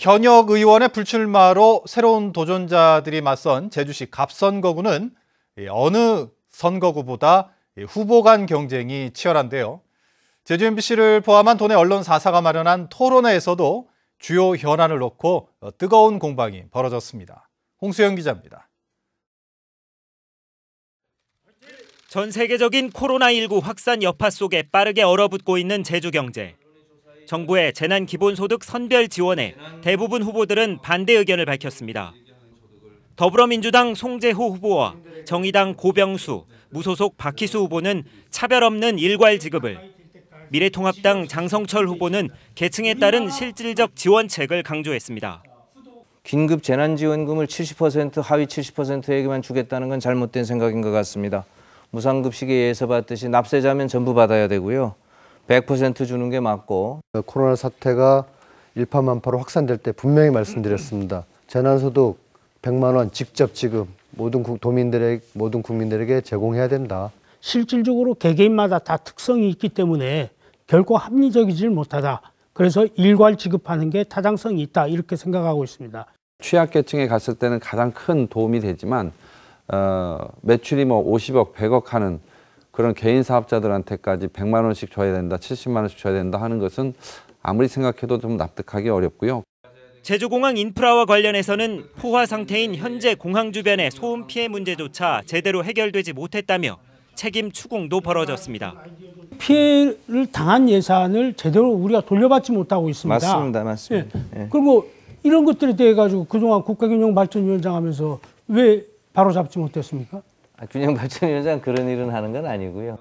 현역 의원의 불출마로 새로운 도전자들이 맞선 제주시 갑선거구는 어느 선거구보다 후보 간 경쟁이 치열한데요. 제주 MBC를 포함한 도내 언론 사사가 마련한 토론회에서도 주요 현안을 놓고 뜨거운 공방이 벌어졌습니다. 홍수영 기자입니다. 전 세계적인 코로나19 확산 여파 속에 빠르게 얼어붙고 있는 제주 경제. 정부의 재난기본소득 선별 지원에 대부분 후보들은 반대 의견을 밝혔습니다. 더불어민주당 송재호 후보와 정의당 고병수, 무소속 박희수 후보는 차별 없는 일괄 지급을, 미래통합당 장성철 후보는 계층에 따른 실질적 지원책을 강조했습니다. 긴급 재난지원금을 70% 하위 70%에게만 주겠다는 건 잘못된 생각인 것 같습니다. 무상급식에 의서 받듯이 납세자면 전부 받아야 되고요. 100% 주는 게 맞고 코로나 사태가 일파만파로 확산될 때 분명히 말씀드렸습니다. 재난소득 100만 원 직접 지금 모든 도민들의 모든 국민들에게 제공해야 된다. 실질적으로 개개인마다 다 특성이 있기 때문에 결코 합리적이지 못하다. 그래서 일괄 지급하는 게 타당성이 있다 이렇게 생각하고 있습니다. 취약계층에 갔을 때는 가장 큰 도움이 되지만 어, 매출이 뭐 50억, 100억 하는 그런 개인 사업자들한테까지 100만 원씩 줘야 된다, 70만 원씩 줘야 된다 하는 것은 아무리 생각해도 좀 납득하기 어렵고요. 제주공항 인프라와 관련해서는 포화 상태인 현재 공항 주변의 소음 피해 문제조차 제대로 해결되지 못했다며 책임 추궁도 벌어졌습니다. 피해를 당한 예산을 제대로 우리가 돌려받지 못하고 있습니다. 맞습니다, 맞습니다. 예. 예. 그리고 이런 것들에 대해 가지고 그동안 국가균형발전위원장 하면서 왜 바로 잡지 못했습니까? 아, 균형 발전 위원장 그런 일은 하는 건 아니고요.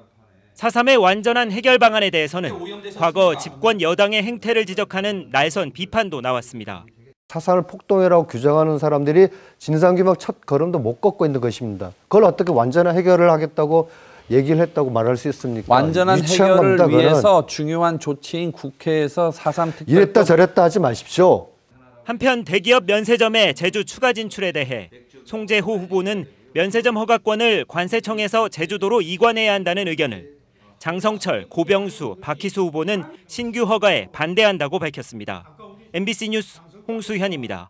4.3의 완전한 해결 방안에 대해서는 과거 집권 여당의 행태를 지적하는 날선 비판도 나왔습니다. 사산 폭동이라고 규정하는 사람들이 진상규명 첫 걸음도 못 걷고 있는 것입니다. 그걸 어떻게 완전한 해결을 하겠다고 얘기를 했다고 말할 수 있습니까? 완전한 해결을 위해서 중요한 조치인 국회에서 사삼 특별 이랬다 저랬다 하지 마십시오. 한편 대기업 면세점의 제주 추가 진출에 대해 송재호 후보는 면세점 허가권을 관세청에서 제주도로 이관해야 한다는 의견을 장성철, 고병수, 박희수 후보는 신규 허가에 반대한다고 밝혔습니다. MBC 뉴스 홍수현입니다.